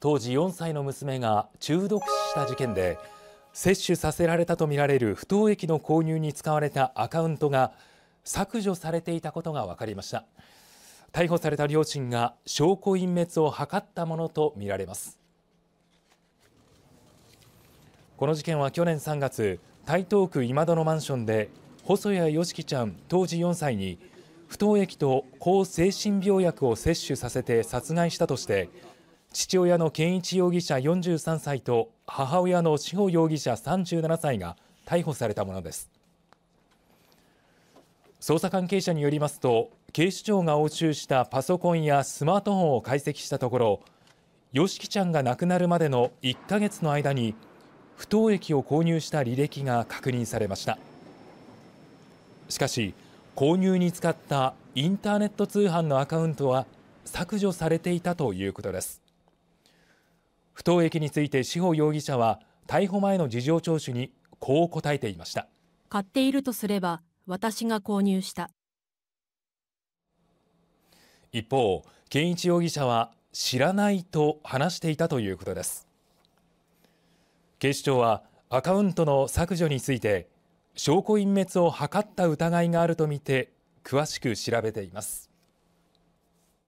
当時4歳の娘が中毒死した事件で摂取させられたとみられる不当液の購入に使われたアカウントが削除されていたことが分かりました逮捕された両親が証拠隠滅を図ったものとみられますこの事件は去年3月台東区今戸のマンションで細谷よしきちゃん当時4歳に不当液と抗精神病薬を摂取させて殺害したとして父親の健一容疑者43歳と母親の志保容疑者37歳が逮捕されたものです捜査関係者によりますと警視庁が押収したパソコンやスマートフォンを解析したところよしきちゃんが亡くなるまでの1か月の間に不当液を購入した履歴が確認されましたしかし購入に使ったインターネット通販のアカウントは削除されていたということです逃駅について志保容疑者は逮捕前の事情聴取にこう答えていました買っているとすれば私が購入した一方健一容疑者は知らないと話していたということです警視庁はアカウントの削除について証拠隠滅を図った疑いがあるとみて詳しく調べています